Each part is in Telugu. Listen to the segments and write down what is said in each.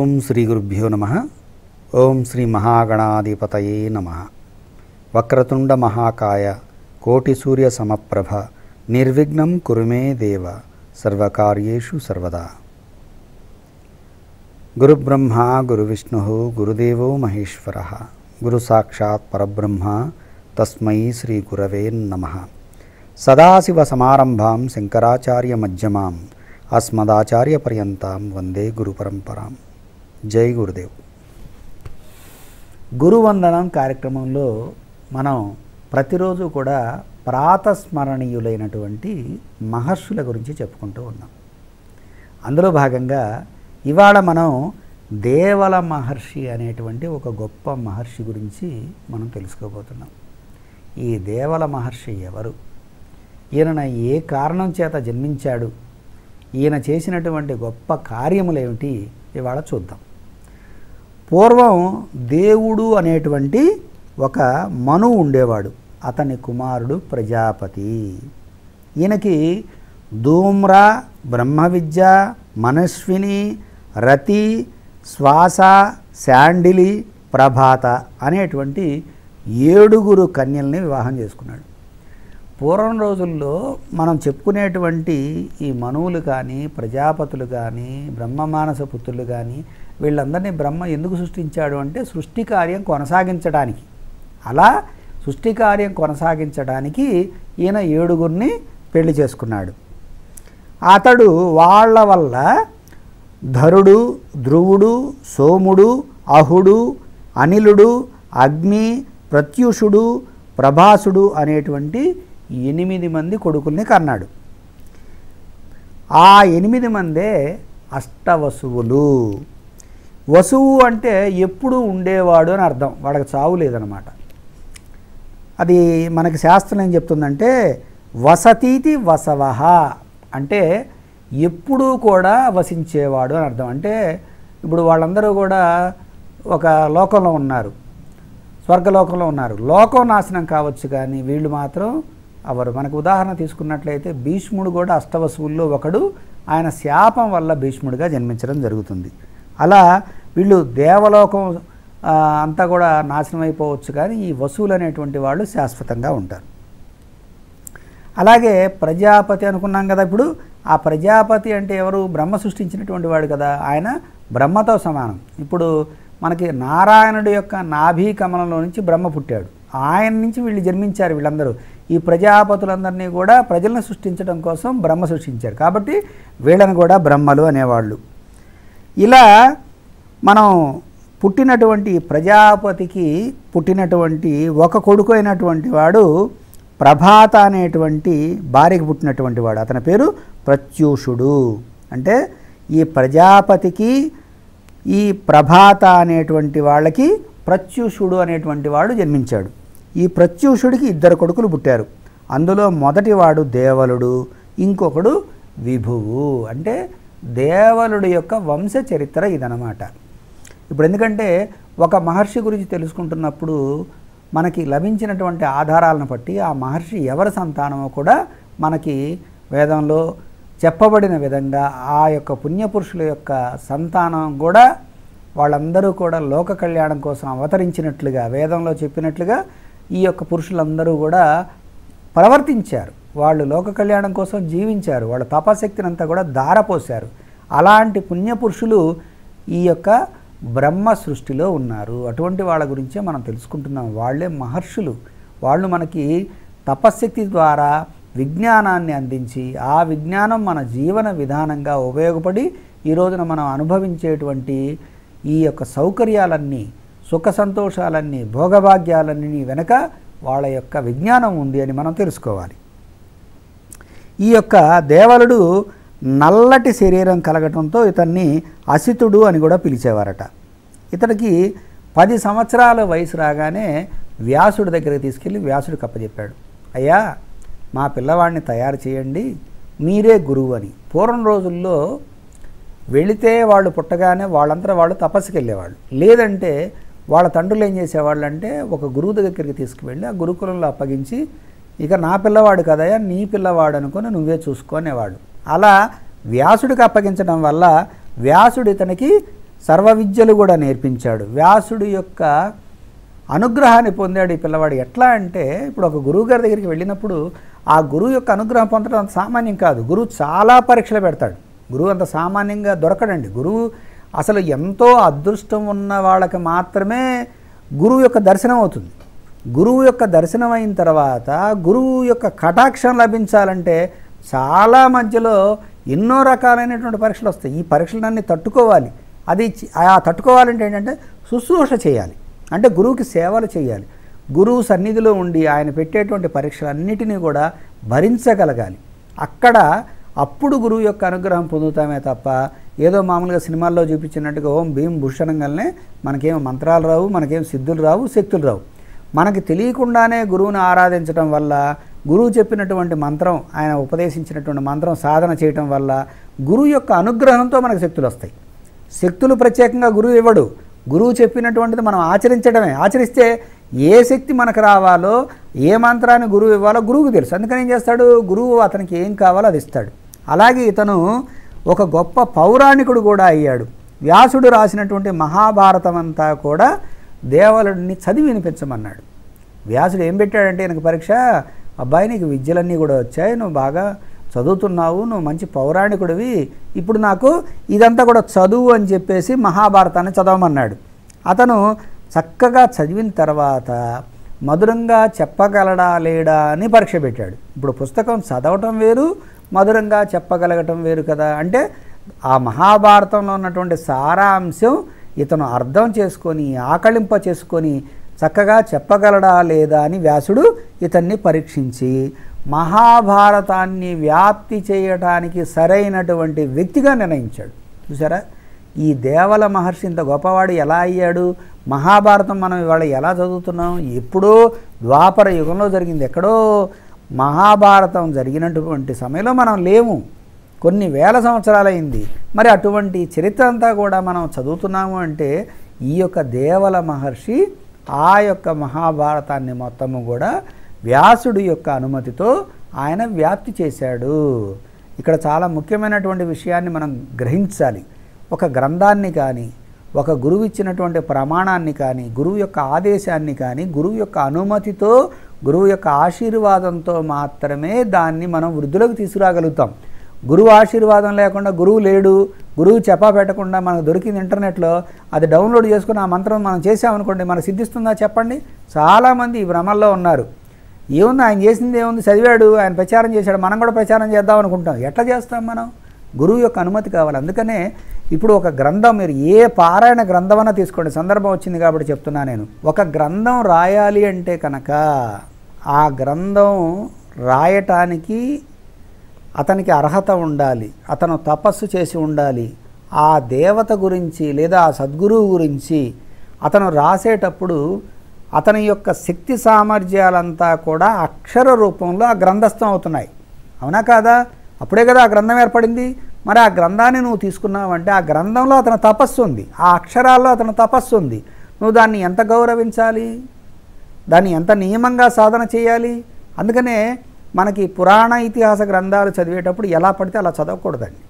ఓం శ్రీ గురుభ్యో నమ ఓం శ్రీ మహాగణాధిపతయే నమ వక్రతుండ మహాకాయ కోటి సూర్య సమప్రభ నిర్విఘ్నం కురుమే దేవ సర్వకార్యేషు సర్వదా గురుబ్రహ్మ గురువిష్ణు గురుదేవో మహేశ్వర గురు సాక్షాత్ పరబ్రహ్మ తస్మై శ్రీ గురవే నమ సదాశివసమారంభాం శంకరాచార్యమధ్యమాం అస్మదాచార్యపర్యంతం వందే గురుపరంపరాం జై గురుదేవ్ గురువందనం కార్యక్రమంలో మనం ప్రతిరోజు కూడా ప్రాతస్మరణీయులైనటువంటి మహర్షుల గురించి చెప్పుకుంటూ ఉన్నాం అందులో భాగంగా ఇవాళ మనం దేవల మహర్షి అనేటువంటి ఒక గొప్ప మహర్షి గురించి మనం తెలుసుకోబోతున్నాం ఈ దేవల మహర్షి ఎవరు ఈయన ఏ కారణం చేత జన్మించాడు ఈయన చేసినటువంటి గొప్ప కార్యములేమిటి ఇవాళ చూద్దాం పూర్వం దేవుడు అనేటువంటి ఒక మను ఉండేవాడు అతని కుమారుడు ప్రజాపతి ఈయనకి ధూమ్ర బ్రహ్మ విద్య మనస్విని రతి శ్వాస శాండిలి ప్రభాత అనేటువంటి ఏడుగురు కన్యల్ని వివాహం చేసుకున్నాడు పూర్వం రోజుల్లో మనం చెప్పుకునేటువంటి ఈ మనువులు కానీ ప్రజాపతులు కానీ బ్రహ్మమానస పుత్రులు కానీ వీళ్ళందరినీ బ్రహ్మ ఎందుకు సృష్టించాడు అంటే సృష్టి కార్యం కొనసాగించడానికి అలా సృష్టి కార్యం కొనసాగించడానికి ఈయన ఏడుగురిని పెళ్లి చేసుకున్నాడు అతడు వాళ్ళ వల్ల ధరుడు ధ్రువుడు సోముడు అహుడు అనిలుడు అగ్ని ప్రత్యుషుడు ప్రభాసుడు అనేటువంటి ఎనిమిది మంది కొడుకుల్ని కన్నాడు ఆ ఎనిమిది మందే అష్టవసువులు వసువు అంటే ఎప్పుడూ ఉండేవాడు అని అర్థం వాడికి చావు లేదనమాట అది మనకి శాస్త్రం ఏం చెప్తుందంటే వసతీతి వసవహ అంటే ఎప్పుడూ కూడా వసించేవాడు అని అర్థం అంటే ఇప్పుడు వాళ్ళందరూ కూడా ఒక లోకంలో ఉన్నారు స్వర్గలోకంలో ఉన్నారు లోకం నాశనం కావచ్చు కానీ వీళ్ళు మాత్రం అవరు మనకు ఉదాహరణ తీసుకున్నట్లయితే భీష్ముడు కూడా అష్టవసువుల్లో ఒకడు ఆయన శాపం వల్ల భీష్ముడిగా జన్మించడం జరుగుతుంది అలా వీళ్ళు దేవలోకం అంతా కూడా నాశనం అయిపోవచ్చు కానీ ఈ వసువులు అనేటువంటి వాళ్ళు శాశ్వతంగా ఉంటారు అలాగే ప్రజాపతి అనుకున్నాం కదా ఇప్పుడు ఆ ప్రజాపతి అంటే ఎవరు బ్రహ్మ సృష్టించినటువంటి వాడు కదా ఆయన బ్రహ్మతో సమానం ఇప్పుడు మనకి నారాయణుడి యొక్క నాభీ కమలంలో నుంచి బ్రహ్మ పుట్టాడు ఆయన నుంచి వీళ్ళు జన్మించారు వీళ్ళందరూ ఈ ప్రజాపతులందరినీ కూడా ప్రజలను సృష్టించడం కోసం బ్రహ్మ సృష్టించారు కాబట్టి వీళ్ళని కూడా బ్రహ్మలు అనేవాళ్ళు ఇలా మనం పుట్టినటువంటి ప్రజాపతికి పుట్టినటువంటి ఒక కొడుకు అయినటువంటి వాడు ప్రభాత అనేటువంటి భార్యకి పుట్టినటువంటి వాడు అతని పేరు ప్రత్యూషుడు అంటే ఈ ప్రజాపతికి ఈ ప్రభాత అనేటువంటి వాళ్ళకి ప్రత్యూషుడు అనేటువంటి వాడు జన్మించాడు ఈ ప్రత్యూషుడికి ఇద్దరు కొడుకులు పుట్టారు అందులో మొదటివాడు దేవలుడు ఇంకొకడు విభువు అంటే దేవలుడు యొక్క వంశ చరిత్ర ఇదనమాట ఇప్పుడు ఎందుకంటే ఒక మహర్షి గురించి తెలుసుకుంటున్నప్పుడు మనకి లభించినటువంటి ఆధారాలను బట్టి ఆ మహర్షి ఎవరి సంతానమో కూడా మనకి వేదంలో చెప్పబడిన విధంగా ఆ యొక్క పుణ్యపురుషుల యొక్క సంతానం కూడా వాళ్ళందరూ కూడా లోక కళ్యాణం కోసం అవతరించినట్లుగా వేదంలో చెప్పినట్లుగా ఈ యొక్క పురుషులందరూ కూడా ప్రవర్తించారు వాళ్ళు లోక కళ్యాణం కోసం జీవించారు వాళ్ళ తపశక్తిని అంతా కూడా దారపోశారు అలాంటి పుణ్యపురుషులు ఈ యొక్క బ్రహ్మ సృష్టిలో ఉన్నారు అటువంటి వాళ్ళ గురించే మనం తెలుసుకుంటున్నాం వాళ్ళే మహర్షులు వాళ్ళు మనకి తపశక్తి ద్వారా విజ్ఞానాన్ని అందించి ఆ విజ్ఞానం మన జీవన విధానంగా ఉపయోగపడి ఈ రోజున మనం అనుభవించేటువంటి ఈ యొక్క సౌకర్యాలన్నీ సుఖ సంతోషాలన్నీ భోగభాగ్యాలన్నీ వెనక వాళ్ళ యొక్క విజ్ఞానం ఉంది అని మనం తెలుసుకోవాలి ఈ యొక్క దేవలుడు నల్లటి శరీరం కలగటంతో ఇతన్ని అసితుడు అని కూడా పిలిచేవారట ఇతనికి పది సంవత్సరాల వయసు రాగానే వ్యాసుడి దగ్గరికి తీసుకెళ్ళి వ్యాసుడు కప్పచెప్పాడు అయ్యా మా పిల్లవాడిని తయారు చేయండి మీరే గురువు అని పూర్వం రోజుల్లో వెళితే వాళ్ళు పుట్టగానే వాళ్ళంతా వాళ్ళు తపస్సుకి వెళ్ళేవాళ్ళు లేదంటే వాళ్ళ తండ్రులు ఏం చేసేవాళ్ళు అంటే ఒక గురువు దగ్గరికి తీసుకువెళ్ళి ఆ గురుకులంలో అప్పగించి ఇక నా పిల్లవాడు కదయా నీ పిల్లవాడు అనుకుని నువ్వే చూసుకునేవాడు అలా వ్యాసుడికి అప్పగించడం వల్ల వ్యాసుడు ఇతనికి సర్వ విద్యలు కూడా నేర్పించాడు వ్యాసుడు యొక్క అనుగ్రహాన్ని పొందాడు ఈ పిల్లవాడు ఎట్లా అంటే ఇప్పుడు ఒక గురువు గారి దగ్గరికి వెళ్ళినప్పుడు ఆ గురువు యొక్క అనుగ్రహం పొందడం అంత సామాన్యం కాదు గురువు చాలా పరీక్షలు పెడతాడు గురువు అంత సామాన్యంగా దొరకడండి గురువు అసలు ఎంతో అదృష్టం ఉన్న వాళ్ళకి మాత్రమే గురువు యొక్క దర్శనం అవుతుంది గురువు యొక్క దర్శనం అయిన తర్వాత గురువు యొక్క కటాక్షం లభించాలంటే చాలా మధ్యలో ఎన్నో రకాలైనటువంటి పరీక్షలు వస్తాయి ఈ పరీక్షలన్నీ తట్టుకోవాలి అది ఆ తట్టుకోవాలంటే ఏంటంటే శుశ్రూష చేయాలి అంటే గురువుకి సేవలు చేయాలి గురువు సన్నిధిలో ఉండి ఆయన పెట్టేటువంటి పరీక్షలన్నిటినీ కూడా భరించగలగాలి అక్కడ అప్పుడు గురువు యొక్క అనుగ్రహం పొందుతామే తప్ప ఏదో మామూలుగా సినిమాల్లో చూపించినట్టుగా ఓం భీం భూషణంగానే మనకేం మంత్రాలు రావు మనకేం సిద్ధులు రావు శక్తులు రావు మనకి తెలియకుండానే గురువుని ఆరాధించడం వల్ల గురువు చెప్పినటువంటి మంత్రం ఆయన ఉపదేశించినటువంటి మంత్రం సాధన చేయటం వల్ల గురువు యొక్క అనుగ్రహంతో మనకు శక్తులు వస్తాయి శక్తులు ప్రత్యేకంగా గురువు ఇవ్వడు గురువు చెప్పినటువంటిది మనం ఆచరించడమే ఆచరిస్తే ఏ శక్తి మనకు రావాలో ఏ మంత్రాన్ని గురువు ఇవ్వాలో గురువుకు తెలుసు అందుకని ఏం చేస్తాడు గురువు అతనికి ఏం కావాలో అది ఇస్తాడు అలాగే ఇతను ఒక గొప్ప పౌరాణికుడు కూడా అయ్యాడు వ్యాసుడు రాసినటువంటి మహాభారతం అంతా కూడా దేవలుడిని చదివి వినిపించమన్నాడు వ్యాసుడు ఏం పెట్టాడంటే ఈయనకు పరీక్ష అబ్బాయి నీకు విద్యలన్నీ కూడా వచ్చాయి నువ్వు బాగా చదువుతున్నావు నువ్వు మంచి పౌరాణికుడివి ఇప్పుడు నాకు ఇదంతా కూడా చదువు అని చెప్పేసి మహాభారతాన్ని చదవమన్నాడు అతను చక్కగా చదివిన తర్వాత మధురంగా చెప్పగలడా లేడా అని పరీక్ష పెట్టాడు ఇప్పుడు పుస్తకం చదవటం వేరు మధురంగా చెప్పగలగటం వేరు కదా అంటే ఆ మహాభారతంలో ఉన్నటువంటి సారాంశం ఇతను అర్థం చేసుకొని ఆకళింప చేసుకొని చక్కగా చెప్పగలడా లేదా అని వ్యాసుడు ఇతన్ని పరీక్షించి మహాభారతాన్ని వ్యాప్తి చేయటానికి సరైనటువంటి వ్యక్తిగా నిర్ణయించాడు చూసారా ఈ దేవల మహర్షి ఇంత గొప్పవాడు ఎలా అయ్యాడు మహాభారతం మనం ఇవాళ ఎలా చదువుతున్నాం ఎప్పుడో ద్వాపర యుగంలో జరిగింది ఎక్కడో మహాభారతం జరిగినటువంటి సమయంలో మనం లేము కొన్ని వేల సంవత్సరాలైంది మరి అటువంటి చరిత్ర అంతా కూడా మనం చదువుతున్నాము అంటే ఈ యొక్క దేవల మహర్షి ఆ యొక్క మహాభారతాన్ని మొత్తము కూడా వ్యాసుడు యొక్క అనుమతితో ఆయన వ్యాప్తి చేశాడు ఇక్కడ చాలా ముఖ్యమైనటువంటి విషయాన్ని మనం గ్రహించాలి ఒక గ్రంథాన్ని కానీ ఒక గురువు ఇచ్చినటువంటి ప్రమాణాన్ని కానీ గురువు యొక్క ఆదేశాన్ని కానీ గురువు యొక్క అనుమతితో గురువు యొక్క ఆశీర్వాదంతో మాత్రమే దాన్ని మనం వృద్ధులకు తీసుకురాగలుగుతాం గురువు ఆశీర్వాదం లేకుండా గురువు లేడు గురువు చెప్పా పెట్టకుండా మనకు దొరికింది ఇంటర్నెట్లో అది డౌన్లోడ్ చేసుకుని ఆ మంత్రం మనం చేసామనుకోండి మనకు సిద్ధిస్తుందా చెప్పండి చాలామంది ఈ భ్రమల్లో ఉన్నారు ఏముంది ఆయన చేసింది ఏముంది చదివాడు ఆయన ప్రచారం చేశాడు మనం కూడా ప్రచారం చేద్దాం అనుకుంటాం ఎట్లా చేస్తాం మనం గురువు యొక్క అనుమతి కావాలి అందుకనే ఇప్పుడు ఒక గ్రంథం మీరు ఏ పారాయణ గ్రంథమన్నా తీసుకోండి సందర్భం వచ్చింది కాబట్టి చెప్తున్నా నేను ఒక గ్రంథం రాయాలి అంటే కనుక ఆ గ్రంథం రాయటానికి అతనికి అర్హత ఉండాలి అతను తపస్సు చేసి ఉండాలి ఆ దేవత గురించి లేదా ఆ సద్గురువు గురించి అతను రాసేటప్పుడు అతని యొక్క శక్తి సామర్థ్యాలంతా కూడా అక్షర రూపంలో ఆ గ్రంథస్థం అవుతున్నాయి అవునా కాదా అప్పుడే కదా ఆ గ్రంథం ఏర్పడింది మరి ఆ గ్రంథాన్ని నువ్వు తీసుకున్నావంటే ఆ గ్రంథంలో అతని తపస్సు ఉంది ఆ అక్షరాల్లో అతని తపస్సు ఉంది నువ్వు దాన్ని ఎంత గౌరవించాలి దాన్ని ఎంత నియమంగా సాధన చేయాలి అందుకనే మనకి పురాణ ఇతిహాస గ్రంథాలు చదివేటప్పుడు ఎలా పడితే అలా చదవకూడదండి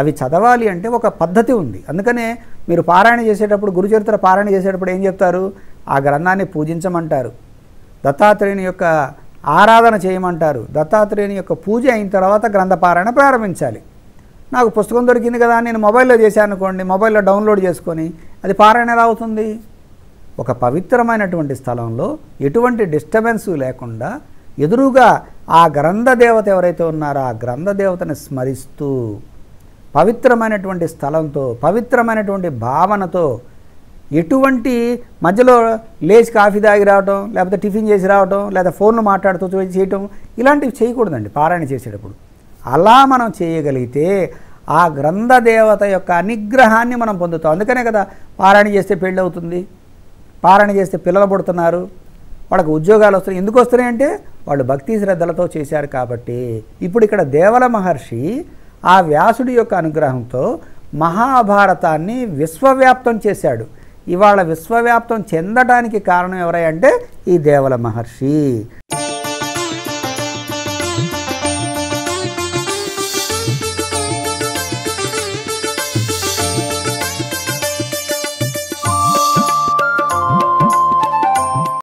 అవి చదవాలి అంటే ఒక పద్ధతి ఉంది అందుకనే మీరు పారాయణ చేసేటప్పుడు గురుచరిత్ర పారాయణ చేసేటప్పుడు ఏం చెప్తారు ఆ గ్రంథాన్ని పూజించమంటారు దత్తాత్రేయుని యొక్క ఆరాధన చేయమంటారు దత్తాత్రేయుని యొక్క పూజ అయిన తర్వాత గ్రంథ పారాయణ ప్రారంభించాలి నాకు పుస్తకం దొరికింది కదా నేను మొబైల్లో చేశాను అనుకోండి మొబైల్లో డౌన్లోడ్ చేసుకొని అది పారాయణ ఎలా అవుతుంది ఒక పవిత్రమైనటువంటి స్థలంలో ఎటువంటి డిస్టర్బెన్స్ లేకుండా ఎదురుగా ఆ గ్రంథ దేవత ఎవరైతే ఉన్నారో ఆ గ్రంథ దేవతను స్మరిస్తూ పవిత్రమైనటువంటి స్థలంతో పవిత్రమైనటువంటి భావనతో ఎటువంటి మధ్యలో లేచి కాఫీ తాగి రావటం లేకపోతే టిఫిన్ చేసి రావటం లేదా ఫోన్లు మాట్లాడుతూ చేయటం ఇలాంటివి చేయకూడదండి పారాయణ చేసేటప్పుడు అలా మనం చేయగలిగితే ఆ గ్రంథ దేవత యొక్క అనుగ్రహాన్ని మనం పొందుతాం అందుకనే కదా పారాయణ చేస్తే పెళ్ళి అవుతుంది పారాయణ చేస్తే పిల్లలు పుడుతున్నారు వాళ్ళకి ఉద్యోగాలు వస్తున్నాయి ఎందుకు వస్తున్నాయంటే వాళ్ళు భక్తి శ్రద్ధలతో చేశారు కాబట్టి ఇప్పుడు ఇక్కడ దేవల మహర్షి ఆ వ్యాసుడి యొక్క అనుగ్రహంతో మహాభారతాన్ని విశ్వవ్యాప్తం చేశాడు ఇవాళ విశ్వవ్యాప్తం చెందటానికి కారణం ఎవరై అంటే ఈ దేవల మహర్షి